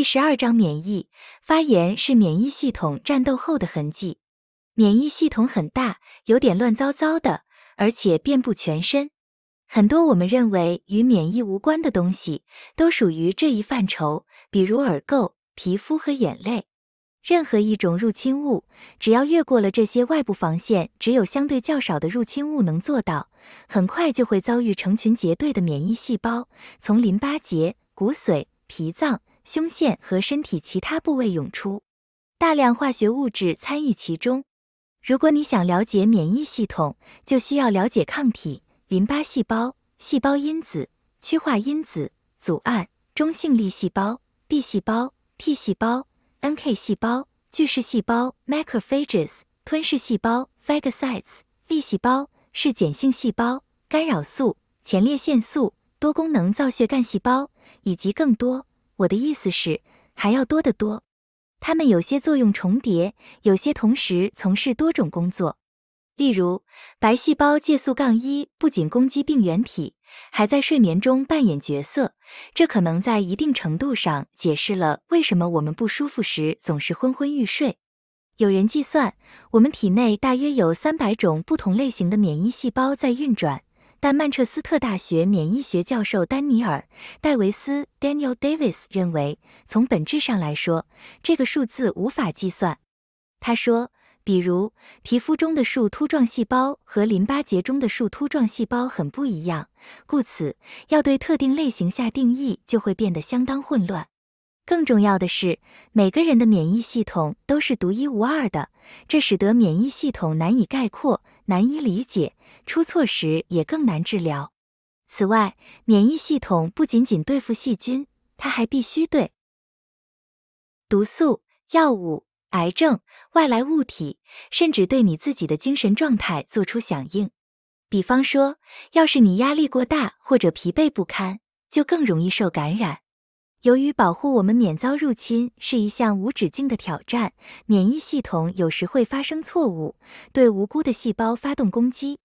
第十二章，免疫发炎是免疫系统战斗后的痕迹。免疫系统很大，有点乱糟糟的，而且遍布全身。很多我们认为与免疫无关的东西，都属于这一范畴，比如耳垢、皮肤和眼泪。任何一种入侵物，只要越过了这些外部防线，只有相对较少的入侵物能做到，很快就会遭遇成群结队的免疫细胞，从淋巴结、骨髓、脾脏。胸腺和身体其他部位涌出大量化学物质参与其中。如果你想了解免疫系统，就需要了解抗体、淋巴细胞、细胞因子、趋化因子、阻胺、中性粒细胞、B 细胞、T 细胞、NK 细胞、巨噬细胞 （macrophages）、吞噬细胞 （phagocytes）、粒细胞、嗜碱性细胞、干扰素、前列腺素、多功能造血干细胞，以及更多。我的意思是，还要多得多。它们有些作用重叠，有些同时从事多种工作。例如，白细胞介素一不仅攻击病原体，还在睡眠中扮演角色。这可能在一定程度上解释了为什么我们不舒服时总是昏昏欲睡。有人计算，我们体内大约有三百种不同类型的免疫细胞在运转。但曼彻斯特大学免疫学教授丹尼尔·戴维斯 （Daniel Davis） 认为，从本质上来说，这个数字无法计算。他说：“比如，皮肤中的树突状细胞和淋巴结中的树突状细胞很不一样，故此要对特定类型下定义就会变得相当混乱。”更重要的是，每个人的免疫系统都是独一无二的，这使得免疫系统难以概括、难以理解，出错时也更难治疗。此外，免疫系统不仅仅对付细菌，它还必须对毒素、药物、癌症、外来物体，甚至对你自己的精神状态做出响应。比方说，要是你压力过大或者疲惫不堪，就更容易受感染。由于保护我们免遭入侵是一项无止境的挑战，免疫系统有时会发生错误，对无辜的细胞发动攻击。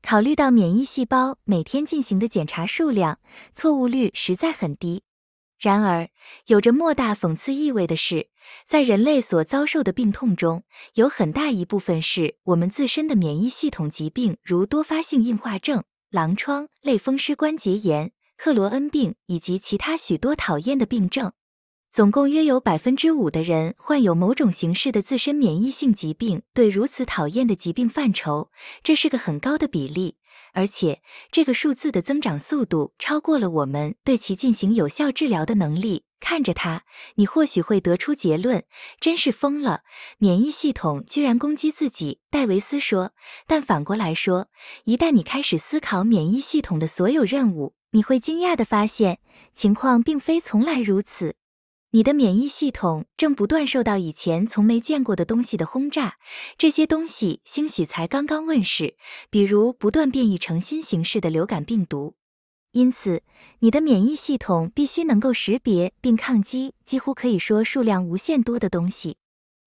考虑到免疫细胞每天进行的检查数量，错误率实在很低。然而，有着莫大讽刺意味的是，在人类所遭受的病痛中，有很大一部分是我们自身的免疫系统疾病，如多发性硬化症、狼疮、类风湿关节炎。克罗恩病以及其他许多讨厌的病症，总共约有百分之五的人患有某种形式的自身免疫性疾病。对如此讨厌的疾病范畴，这是个很高的比例，而且这个数字的增长速度超过了我们对其进行有效治疗的能力。看着它，你或许会得出结论：真是疯了，免疫系统居然攻击自己。戴维斯说。但反过来说，一旦你开始思考免疫系统的所有任务，你会惊讶地发现，情况并非从来如此。你的免疫系统正不断受到以前从没见过的东西的轰炸，这些东西兴许才刚刚问世，比如不断变异成新形式的流感病毒。因此，你的免疫系统必须能够识别并抗击几乎可以说数量无限多的东西。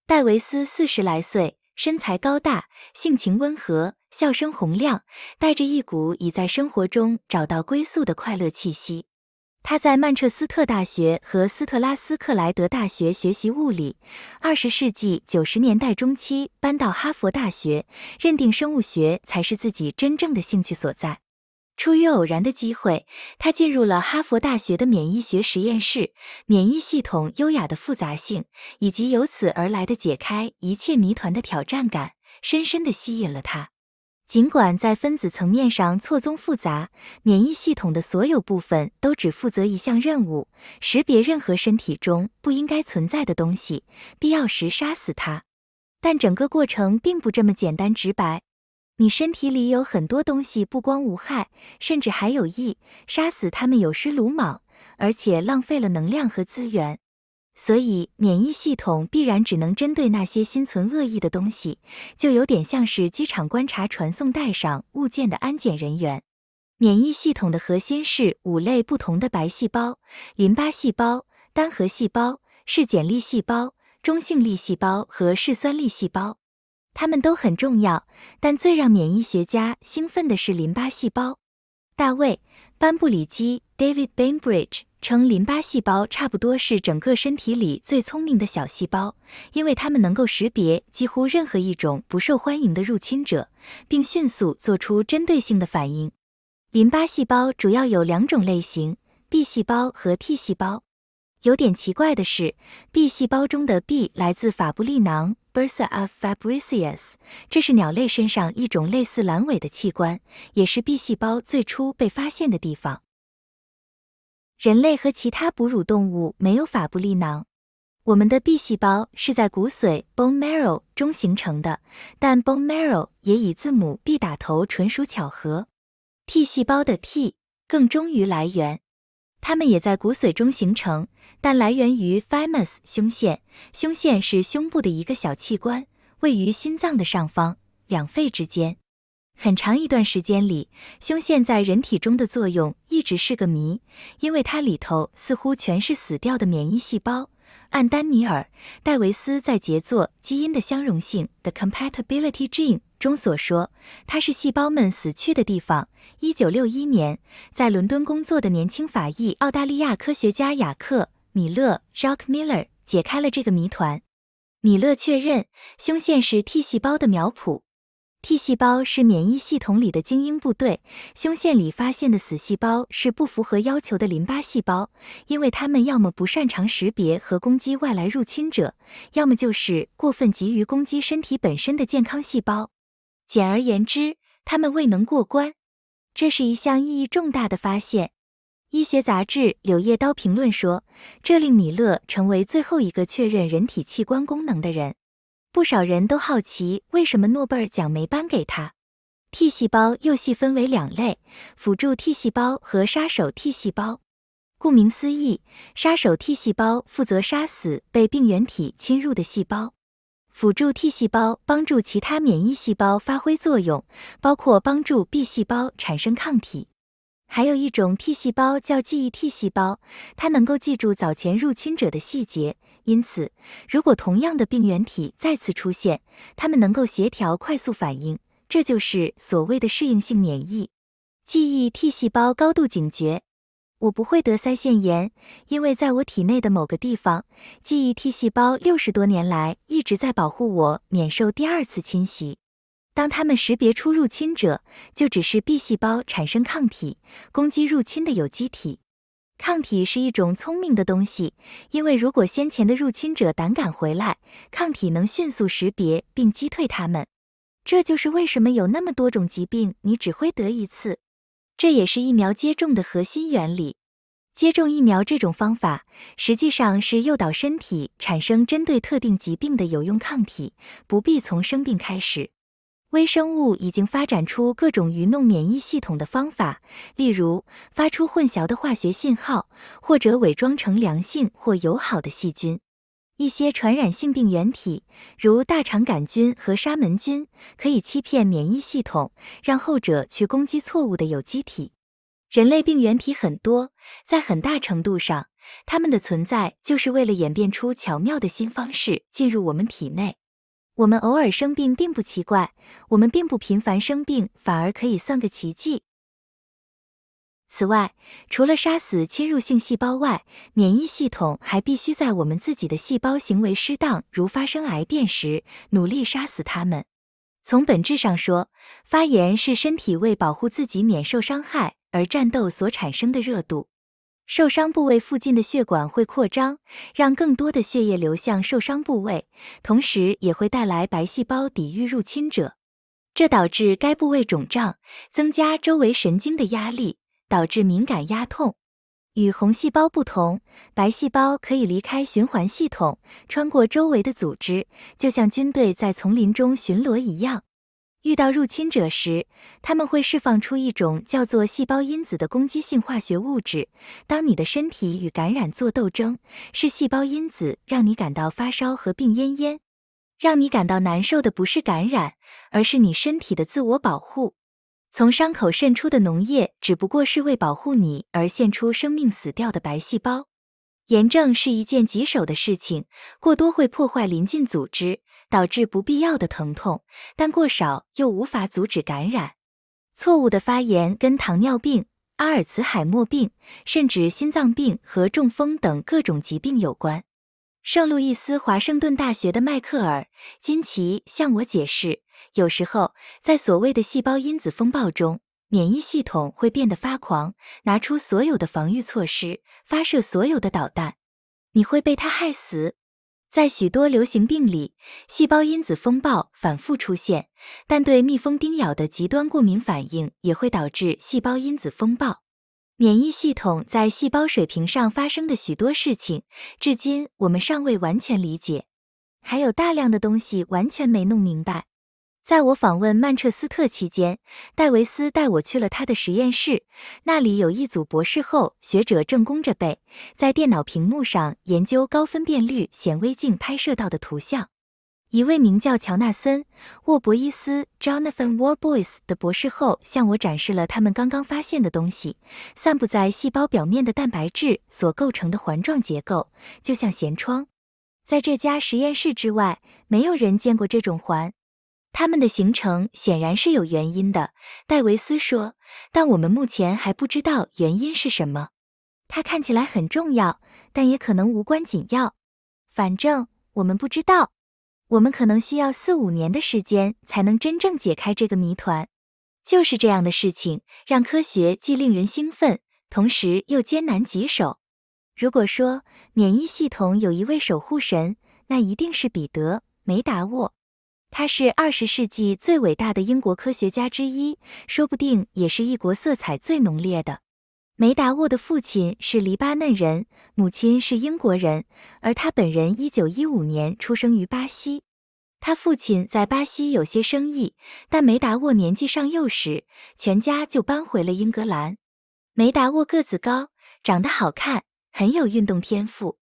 戴维斯四十来岁，身材高大，性情温和。笑声洪亮，带着一股已在生活中找到归宿的快乐气息。他在曼彻斯特大学和斯特拉斯克莱德大学学习物理，二十世纪九十年代中期搬到哈佛大学，认定生物学才是自己真正的兴趣所在。出于偶然的机会，他进入了哈佛大学的免疫学实验室。免疫系统优雅的复杂性，以及由此而来的解开一切谜团的挑战感，深深地吸引了他。尽管在分子层面上错综复杂，免疫系统的所有部分都只负责一项任务：识别任何身体中不应该存在的东西，必要时杀死它。但整个过程并不这么简单直白。你身体里有很多东西，不光无害，甚至还有益。杀死它们有失鲁莽，而且浪费了能量和资源。所以，免疫系统必然只能针对那些心存恶意的东西，就有点像是机场观察传送带上物件的安检人员。免疫系统的核心是五类不同的白细胞：淋巴细胞、单核细胞、嗜碱粒细胞、中性粒细胞和嗜酸粒细胞。它们都很重要，但最让免疫学家兴奋的是淋巴细胞。大卫·班布里基 （David Bainbridge）。称淋巴细胞差不多是整个身体里最聪明的小细胞，因为它们能够识别几乎任何一种不受欢迎的入侵者，并迅速做出针对性的反应。淋巴细胞主要有两种类型：B 细胞和 T 细胞。有点奇怪的是，B 细胞中的 B 来自法布利囊 （Bursa of Fabricius），这是鸟类身上一种类似阑尾的器官，也是 B 细胞最初被发现的地方。人类和其他哺乳动物没有法布利囊，我们的 B 细胞是在骨髓 （bone marrow） 中形成的，但 bone marrow 也以字母 B 打头，纯属巧合。T 细胞的 T 更忠于来源，它们也在骨髓中形成，但来源于 f a m u s 胸腺。胸腺是胸部的一个小器官，位于心脏的上方，两肺之间。很长一段时间里，胸腺在人体中的作用一直是个谜，因为它里头似乎全是死掉的免疫细胞。按丹尼尔·戴维斯在杰作《基因的相容性》（The Compatibility Gene） 中所说，它是细胞们死去的地方。一九六一年，在伦敦工作的年轻法裔澳大利亚科学家雅克·米勒 （Jacques Miller） 解开了这个谜团。米勒确认，胸腺是 T 细胞的苗圃。T 细胞是免疫系统里的精英部队。胸腺里发现的死细胞是不符合要求的淋巴细胞，因为他们要么不擅长识别和攻击外来入侵者，要么就是过分急于攻击身体本身的健康细胞。简而言之，他们未能过关。这是一项意义重大的发现。医学杂志《柳叶刀》评论说，这令米勒成为最后一个确认人体器官功能的人。不少人都好奇，为什么诺贝尔奖没颁给他？T 细胞又细分为两类：辅助 T 细胞和杀手 T 细胞。顾名思义，杀手 T 细胞负责杀死被病原体侵入的细胞；辅助 T 细胞帮助其他免疫细胞发挥作用，包括帮助 B 细胞产生抗体。还有一种 T 细胞叫记忆 T 细胞，它能够记住早前入侵者的细节。因此，如果同样的病原体再次出现，它们能够协调快速反应，这就是所谓的适应性免疫。记忆 T 细胞高度警觉。我不会得腮腺炎，因为在我体内的某个地方，记忆 T 细胞六十多年来一直在保护我免受第二次侵袭。当它们识别出入侵者，就只是 B 细胞产生抗体，攻击入侵的有机体。抗体是一种聪明的东西，因为如果先前的入侵者胆敢回来，抗体能迅速识别并击退它们。这就是为什么有那么多种疾病，你只会得一次。这也是疫苗接种的核心原理。接种疫苗这种方法实际上是诱导身体产生针对特定疾病的有用抗体，不必从生病开始。微生物已经发展出各种愚弄免疫系统的方法，例如发出混淆的化学信号，或者伪装成良性或友好的细菌。一些传染性病原体，如大肠杆菌和沙门菌，可以欺骗免疫系统，让后者去攻击错误的有机体。人类病原体很多，在很大程度上，它们的存在就是为了演变出巧妙的新方式进入我们体内。我们偶尔生病并不奇怪，我们并不频繁生病，反而可以算个奇迹。此外，除了杀死侵入性细胞外，免疫系统还必须在我们自己的细胞行为失当，如发生癌变时，努力杀死它们。从本质上说，发炎是身体为保护自己免受伤害而战斗所产生的热度。受伤部位附近的血管会扩张，让更多的血液流向受伤部位，同时也会带来白细胞抵御入侵者。这导致该部位肿胀，增加周围神经的压力，导致敏感压痛。与红细胞不同，白细胞可以离开循环系统，穿过周围的组织，就像军队在丛林中巡逻一样。遇到入侵者时，他们会释放出一种叫做细胞因子的攻击性化学物质。当你的身体与感染作斗争，是细胞因子让你感到发烧和病恹恹。让你感到难受的不是感染，而是你身体的自我保护。从伤口渗出的脓液只不过是为保护你而献出生命死掉的白细胞。炎症是一件棘手的事情，过多会破坏临近组织。导致不必要的疼痛，但过少又无法阻止感染。错误的发炎跟糖尿病、阿尔茨海默病，甚至心脏病和中风等各种疾病有关。圣路易斯华盛顿大学的迈克尔·金奇向我解释，有时候在所谓的细胞因子风暴中，免疫系统会变得发狂，拿出所有的防御措施，发射所有的导弹，你会被它害死。在许多流行病里，细胞因子风暴反复出现，但对蜜蜂叮咬的极端过敏反应也会导致细胞因子风暴。免疫系统在细胞水平上发生的许多事情，至今我们尚未完全理解，还有大量的东西完全没弄明白。在我访问曼彻斯特期间，戴维斯带我去了他的实验室，那里有一组博士后学者正弓着背，在电脑屏幕上研究高分辨率显微镜拍摄到的图像。一位名叫乔纳森·沃伯伊斯 （Jonathan Warboys） 的博士后向我展示了他们刚刚发现的东西：散布在细胞表面的蛋白质所构成的环状结构，就像舷窗。在这家实验室之外，没有人见过这种环。他们的形成显然是有原因的，戴维斯说，但我们目前还不知道原因是什么。它看起来很重要，但也可能无关紧要。反正我们不知道。我们可能需要四五年的时间才能真正解开这个谜团。就是这样的事情，让科学既令人兴奋，同时又艰难棘手。如果说免疫系统有一位守护神，那一定是彼得·梅达沃。他是二十世纪最伟大的英国科学家之一，说不定也是异国色彩最浓烈的。梅达沃的父亲是黎巴嫩人，母亲是英国人，而他本人一九一五年出生于巴西。他父亲在巴西有些生意，但梅达沃年纪尚幼时，全家就搬回了英格兰。梅达沃个子高，长得好看，很有运动天赋。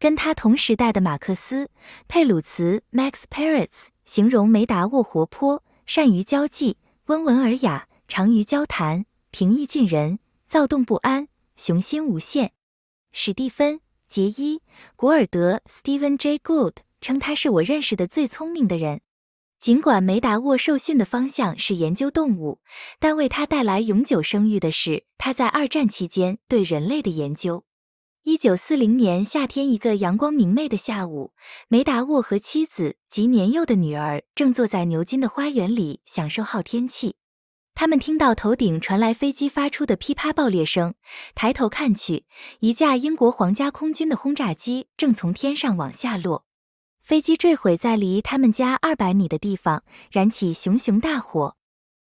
跟他同时代的马克思·佩鲁茨 （Max p e r e t z 形容梅达沃活泼，善于交际，温文尔雅，长于交谈，平易近人，躁动不安，雄心无限。史蒂芬·杰伊·古尔德 （Stephen Jay Gould） 称他是我认识的最聪明的人。尽管梅达沃受训的方向是研究动物，但为他带来永久声誉的是他在二战期间对人类的研究。一九四零年夏天，一个阳光明媚的下午，梅达沃和妻子及年幼的女儿正坐在牛津的花园里享受好天气。他们听到头顶传来飞机发出的噼啪爆裂声，抬头看去，一架英国皇家空军的轰炸机正从天上往下落。飞机坠毁在离他们家二百米的地方，燃起熊熊大火。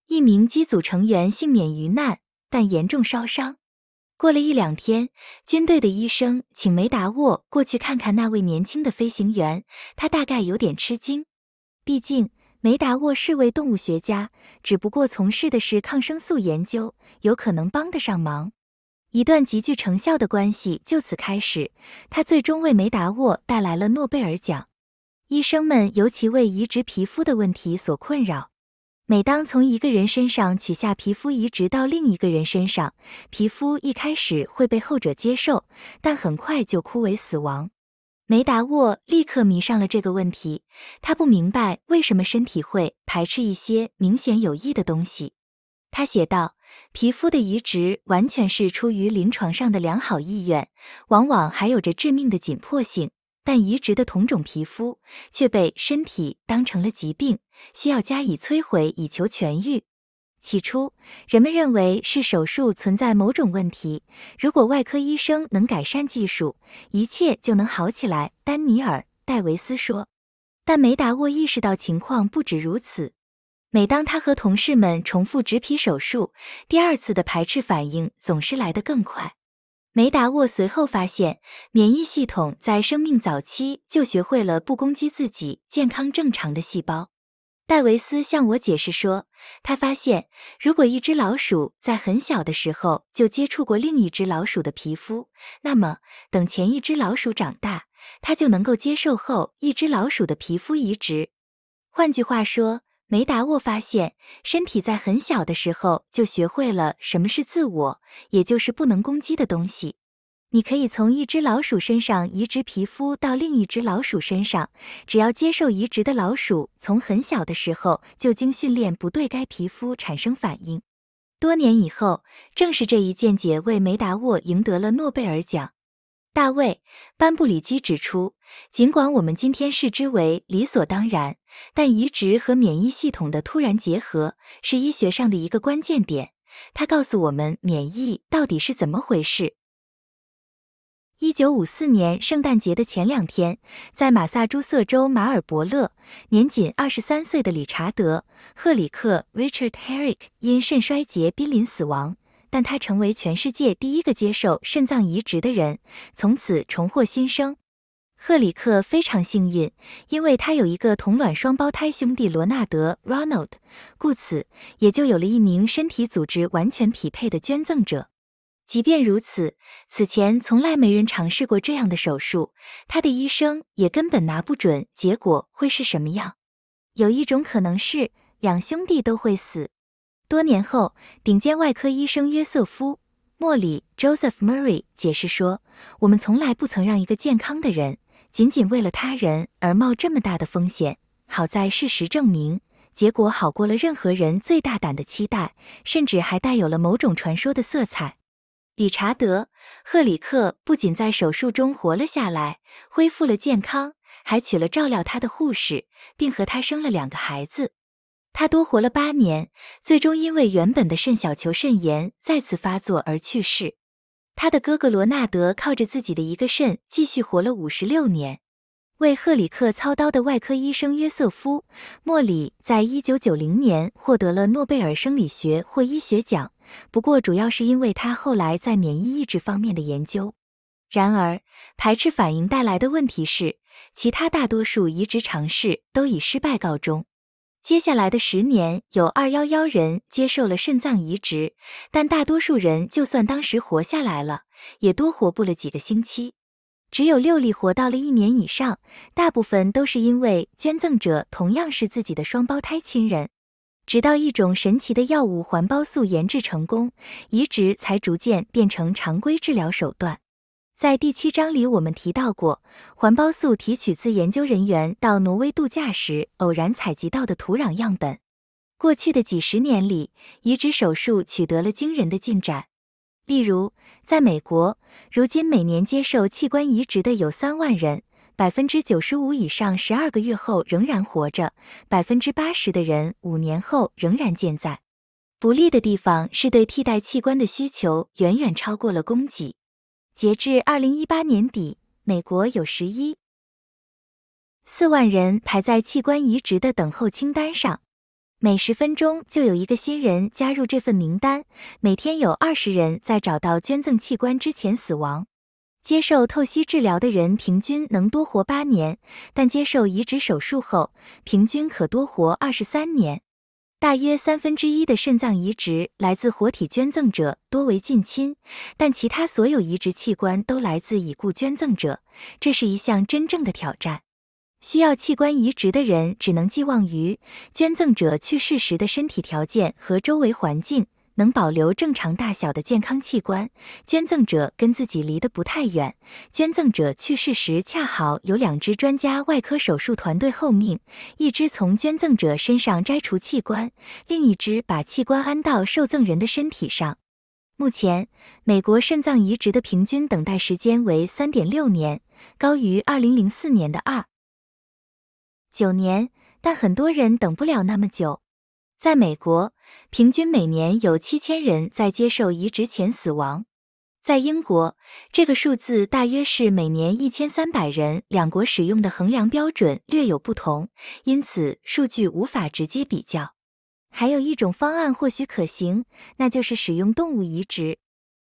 一名机组成员幸免于难，但严重烧伤。过了一两天，军队的医生请梅达沃过去看看那位年轻的飞行员。他大概有点吃惊，毕竟梅达沃是位动物学家，只不过从事的是抗生素研究，有可能帮得上忙。一段极具成效的关系就此开始，他最终为梅达沃带来了诺贝尔奖。医生们尤其为移植皮肤的问题所困扰。每当从一个人身上取下皮肤移植到另一个人身上，皮肤一开始会被后者接受，但很快就枯萎死亡。梅达沃立刻迷上了这个问题，他不明白为什么身体会排斥一些明显有益的东西。他写道：“皮肤的移植完全是出于临床上的良好意愿，往往还有着致命的紧迫性。”但移植的同种皮肤却被身体当成了疾病，需要加以摧毁以求痊愈。起初，人们认为是手术存在某种问题，如果外科医生能改善技术，一切就能好起来。丹尼尔·戴维斯说。但梅达沃意识到情况不止如此。每当他和同事们重复植皮手术，第二次的排斥反应总是来得更快。梅达沃随后发现，免疫系统在生命早期就学会了不攻击自己健康正常的细胞。戴维斯向我解释说，他发现，如果一只老鼠在很小的时候就接触过另一只老鼠的皮肤，那么等前一只老鼠长大，它就能够接受后一只老鼠的皮肤移植。换句话说，梅达沃发现，身体在很小的时候就学会了什么是自我，也就是不能攻击的东西。你可以从一只老鼠身上移植皮肤到另一只老鼠身上，只要接受移植的老鼠从很小的时候就经训练不对该皮肤产生反应。多年以后，正是这一见解为梅达沃赢得了诺贝尔奖。大卫·班布里基指出，尽管我们今天视之为理所当然，但移植和免疫系统的突然结合是医学上的一个关键点。他告诉我们，免疫到底是怎么回事。一九五四年圣诞节的前两天，在马萨诸塞州马尔伯勒，年仅二十三岁的理查德·赫里克 （Richard Herrick） 因肾衰竭濒临死亡。但他成为全世界第一个接受肾脏移植的人，从此重获新生。赫里克非常幸运，因为他有一个同卵双胞胎兄弟罗纳德 （Ronald），故此也就有了一名身体组织完全匹配的捐赠者。即便如此，此前从来没人尝试过这样的手术，他的医生也根本拿不准结果会是什么样。有一种可能是，两兄弟都会死。多年后，顶尖外科医生约瑟夫·莫里 （Joseph Murray） 解释说：“我们从来不曾让一个健康的人仅仅为了他人而冒这么大的风险。好在事实证明，结果好过了任何人最大胆的期待，甚至还带有了某种传说的色彩。”理查德·赫里克不仅在手术中活了下来，恢复了健康，还娶了照料他的护士，并和他生了两个孩子。他多活了八年，最终因为原本的肾小球肾炎再次发作而去世。他的哥哥罗纳德靠着自己的一个肾继续活了五十六年。为赫里克操刀的外科医生约瑟夫·莫里在一九九零年获得了诺贝尔生理学或医学奖，不过主要是因为他后来在免疫抑制方面的研究。然而，排斥反应带来的问题是，其他大多数移植尝试都以失败告终。接下来的十年，有二幺幺人接受了肾脏移植，但大多数人就算当时活下来了，也多活不了几个星期。只有六例活到了一年以上，大部分都是因为捐赠者同样是自己的双胞胎亲人。直到一种神奇的药物环孢素研制成功，移植才逐渐变成常规治疗手段。在第七章里，我们提到过环孢素提取自研究人员到挪威度假时偶然采集到的土壤样本。过去的几十年里，移植手术取得了惊人的进展。例如，在美国，如今每年接受器官移植的有三万人，百分之九十五以上十二个月后仍然活着，百分之八十的人五年后仍然健在。不利的地方是对替代器官的需求远远超过了供给。截至二零一八年底，美国有十一四万人排在器官移植的等候清单上，每十分钟就有一个新人加入这份名单，每天有二十人在找到捐赠器官之前死亡。接受透析治疗的人平均能多活八年，但接受移植手术后，平均可多活二十三年。大约三分之一的肾脏移植来自活体捐赠者，多为近亲，但其他所有移植器官都来自已故捐赠者。这是一项真正的挑战。需要器官移植的人只能寄望于捐赠者去世时的身体条件和周围环境。能保留正常大小的健康器官，捐赠者跟自己离得不太远。捐赠者去世时恰好有两支专家外科手术团队候命，一支从捐赠者身上摘除器官，另一支把器官安到受赠人的身体上。目前，美国肾脏移植的平均等待时间为三点六年，高于二零零四年的二九年，但很多人等不了那么久。在美国，平均每年有七千人在接受移植前死亡。在英国，这个数字大约是每年一千三百人。两国使用的衡量标准略有不同，因此数据无法直接比较。还有一种方案或许可行，那就是使用动物移植。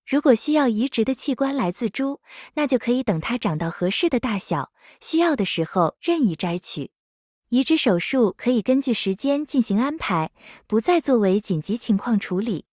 如果需要移植的器官来自猪，那就可以等它长到合适的大小，需要的时候任意摘取。移植手术可以根据时间进行安排，不再作为紧急情况处理。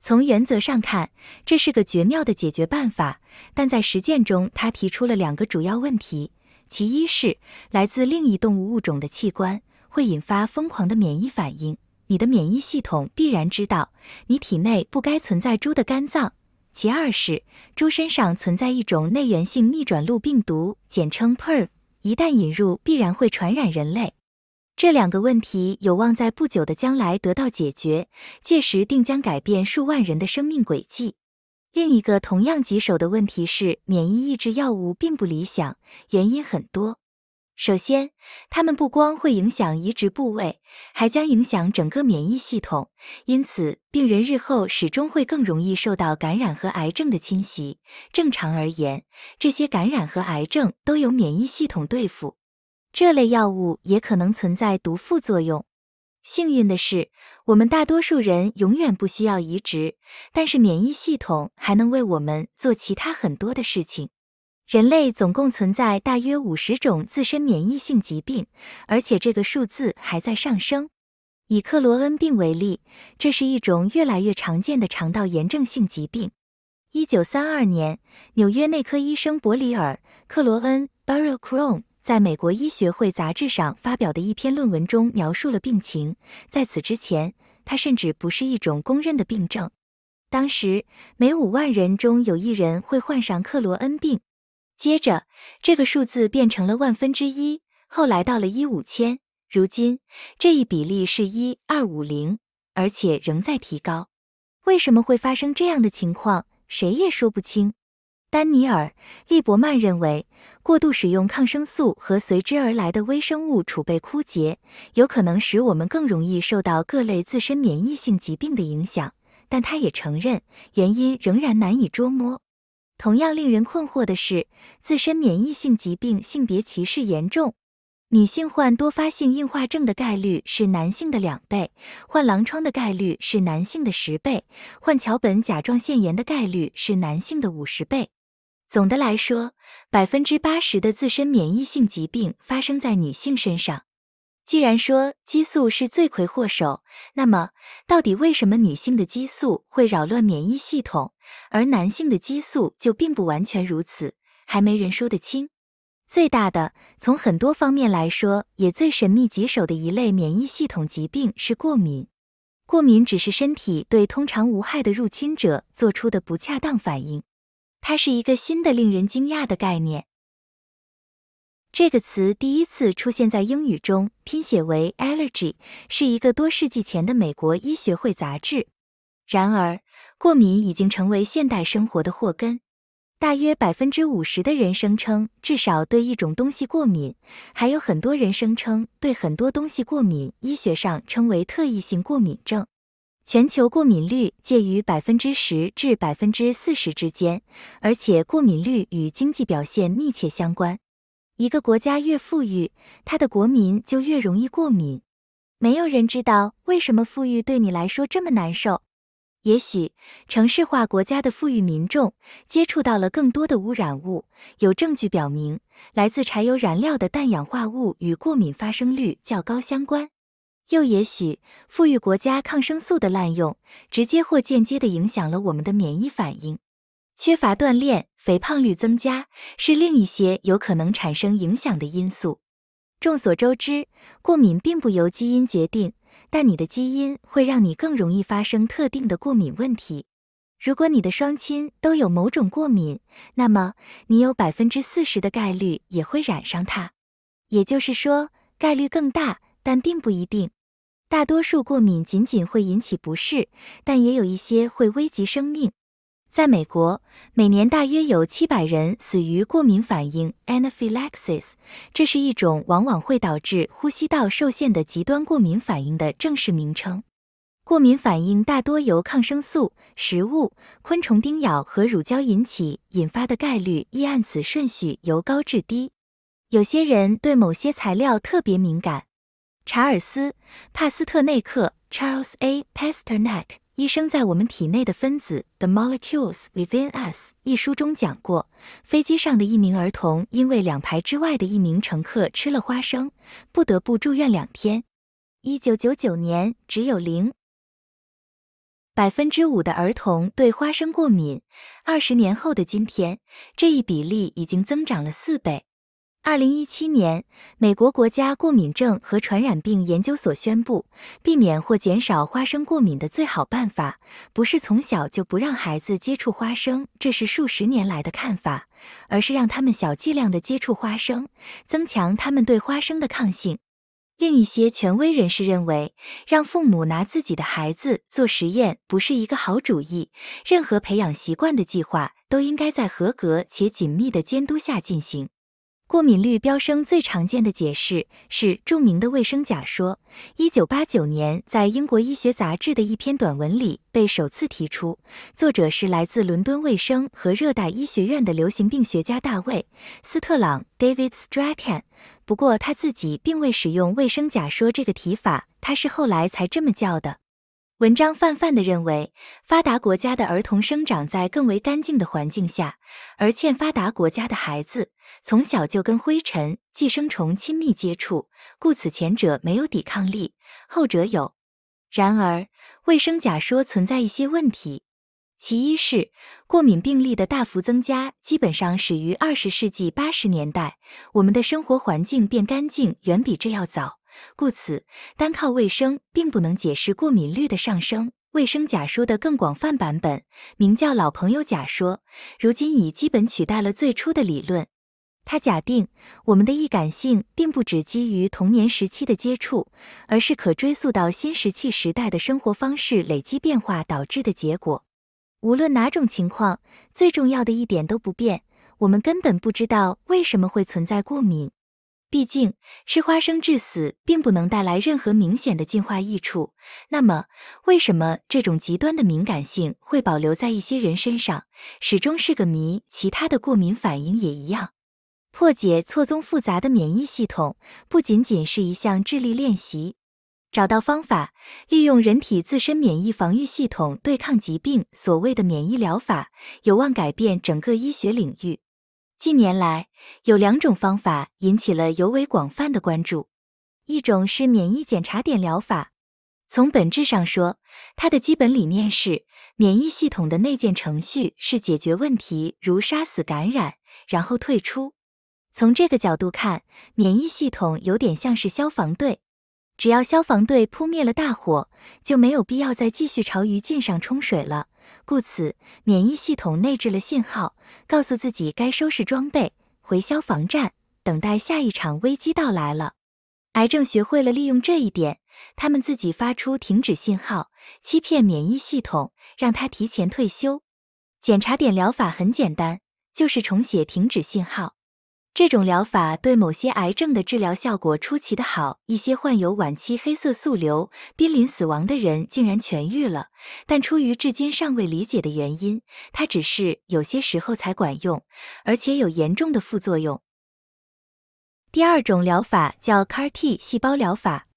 从原则上看，这是个绝妙的解决办法，但在实践中，他提出了两个主要问题：其一是来自另一动物物种的器官会引发疯狂的免疫反应，你的免疫系统必然知道你体内不该存在猪的肝脏；其二是猪身上存在一种内源性逆转录病毒，简称 PERV，一旦引入，必然会传染人类。这两个问题有望在不久的将来得到解决，届时定将改变数万人的生命轨迹。另一个同样棘手的问题是，免疫抑制药物并不理想，原因很多。首先，它们不光会影响移植部位，还将影响整个免疫系统，因此病人日后始终会更容易受到感染和癌症的侵袭。正常而言，这些感染和癌症都有免疫系统对付。这类药物也可能存在毒副作用。幸运的是，我们大多数人永远不需要移植，但是免疫系统还能为我们做其他很多的事情。人类总共存在大约五十种自身免疫性疾病，而且这个数字还在上升。以克罗恩病为例，这是一种越来越常见的肠道炎症性疾病。一九三二年，纽约内科医生伯里尔·克罗恩 （Barry c r o 在美国医学会杂志上发表的一篇论文中描述了病情。在此之前，它甚至不是一种公认的病症。当时，每五万人中有一人会患上克罗恩病。接着，这个数字变成了万分之一，后来到了一五千，如今这一比例是一二五零，而且仍在提高。为什么会发生这样的情况？谁也说不清。丹尼尔·利伯曼认为，过度使用抗生素和随之而来的微生物储备枯竭，有可能使我们更容易受到各类自身免疫性疾病的影响。但他也承认，原因仍然难以捉摸。同样令人困惑的是，自身免疫性疾病性别歧视严重，女性患多发性硬化症的概率是男性的两倍，患狼疮的概率是男性的十倍，患桥本甲状腺炎的概率是男性的五十倍。总的来说，百分之八十的自身免疫性疾病发生在女性身上。既然说激素是罪魁祸首，那么到底为什么女性的激素会扰乱免疫系统，而男性的激素就并不完全如此？还没人说得清。最大的，从很多方面来说，也最神秘棘手的一类免疫系统疾病是过敏。过敏只是身体对通常无害的入侵者做出的不恰当反应。它是一个新的、令人惊讶的概念。这个词第一次出现在英语中，拼写为 allergy，是一个多世纪前的美国医学会杂志。然而，过敏已经成为现代生活的祸根。大约百分之五十的人声称至少对一种东西过敏，还有很多人声称对很多东西过敏。医学上称为特异性过敏症。全球过敏率介于百分之十至百分之四十之间，而且过敏率与经济表现密切相关。一个国家越富裕，它的国民就越容易过敏。没有人知道为什么富裕对你来说这么难受。也许城市化国家的富裕民众接触到了更多的污染物。有证据表明，来自柴油燃料的氮氧化物与过敏发生率较高相关。又也许，富裕国家抗生素的滥用，直接或间接的影响了我们的免疫反应。缺乏锻炼、肥胖率增加，是另一些有可能产生影响的因素。众所周知，过敏并不由基因决定，但你的基因会让你更容易发生特定的过敏问题。如果你的双亲都有某种过敏，那么你有百分之四十的概率也会染上它，也就是说，概率更大。但并不一定，大多数过敏仅仅会引起不适，但也有一些会危及生命。在美国，每年大约有七百人死于过敏反应 （anaphylaxis），这是一种往往会导致呼吸道受限的极端过敏反应的正式名称。过敏反应大多由抗生素、食物、昆虫叮咬和乳胶引起，引发的概率亦按此顺序由高至低。有些人对某些材料特别敏感。查尔斯·帕斯特内克 （Charles A. Pasternak） 医生在《我们体内的分子》（The Molecules Within Us） 一书中讲过，飞机上的一名儿童因为两排之外的一名乘客吃了花生，不得不住院两天。一九九九年，只有零百分之五的儿童对花生过敏。二十年后的今天，这一比例已经增长了四倍。二零一七年，美国国家过敏症和传染病研究所宣布，避免或减少花生过敏的最好办法，不是从小就不让孩子接触花生，这是数十年来的看法，而是让他们小剂量的接触花生，增强他们对花生的抗性。另一些权威人士认为，让父母拿自己的孩子做实验不是一个好主意，任何培养习惯的计划都应该在合格且紧密的监督下进行。过敏率飙升最常见的解释是著名的卫生假说。一九八九年，在英国医学杂志的一篇短文里被首次提出，作者是来自伦敦卫生和热带医学院的流行病学家大卫·斯特朗 （David Strachan）。不过他自己并未使用“卫生假说”这个提法，他是后来才这么叫的。文章泛泛地认为，发达国家的儿童生长在更为干净的环境下，而欠发达国家的孩子。从小就跟灰尘、寄生虫亲密接触，故此前者没有抵抗力，后者有。然而，卫生假说存在一些问题。其一是，过敏病例的大幅增加基本上始于二十世纪八十年代，我们的生活环境变干净远比这要早，故此单靠卫生并不能解释过敏率的上升。卫生假说的更广泛版本，名叫老朋友假说，如今已基本取代了最初的理论。他假定我们的易感性并不只基于童年时期的接触，而是可追溯到新石器时代的生活方式累积变化导致的结果。无论哪种情况，最重要的一点都不变：我们根本不知道为什么会存在过敏。毕竟吃花生致死并不能带来任何明显的进化益处。那么，为什么这种极端的敏感性会保留在一些人身上，始终是个谜？其他的过敏反应也一样。破解错综复杂的免疫系统，不仅仅是一项智力练习。找到方法，利用人体自身免疫防御系统对抗疾病，所谓的免疫疗法有望改变整个医学领域。近年来，有两种方法引起了尤为广泛的关注：一种是免疫检查点疗法。从本质上说，它的基本理念是，免疫系统的内建程序是解决问题，如杀死感染，然后退出。从这个角度看，免疫系统有点像是消防队，只要消防队扑灭了大火，就没有必要再继续朝鱼舰上冲水了。故此，免疫系统内置了信号，告诉自己该收拾装备，回消防站，等待下一场危机到来了。癌症学会了利用这一点，他们自己发出停止信号，欺骗免疫系统，让它提前退休。检查点疗法很简单，就是重写停止信号。这种疗法对某些癌症的治疗效果出奇的好，一些患有晚期黑色素瘤、濒临死亡的人竟然痊愈了。但出于至今尚未理解的原因，它只是有些时候才管用，而且有严重的副作用。第二种疗法叫 CAR T 细胞疗法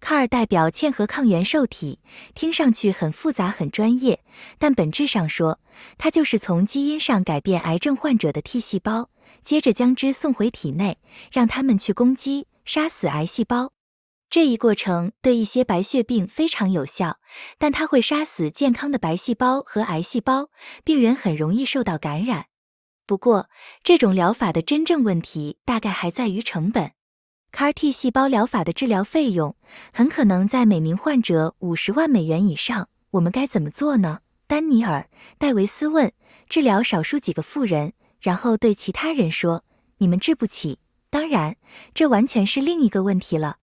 ，CAR 代表嵌合抗原受体，听上去很复杂、很专业，但本质上说，它就是从基因上改变癌症患者的 T 细胞。接着将之送回体内，让他们去攻击、杀死癌细胞。这一过程对一些白血病非常有效，但它会杀死健康的白细胞和癌细胞，病人很容易受到感染。不过，这种疗法的真正问题大概还在于成本。CAR T 细胞疗法的治疗费用很可能在每名患者五十万美元以上。我们该怎么做呢？丹尼尔·戴维斯问。治疗少数几个富人。然后对其他人说：“你们治不起，当然，这完全是另一个问题了。”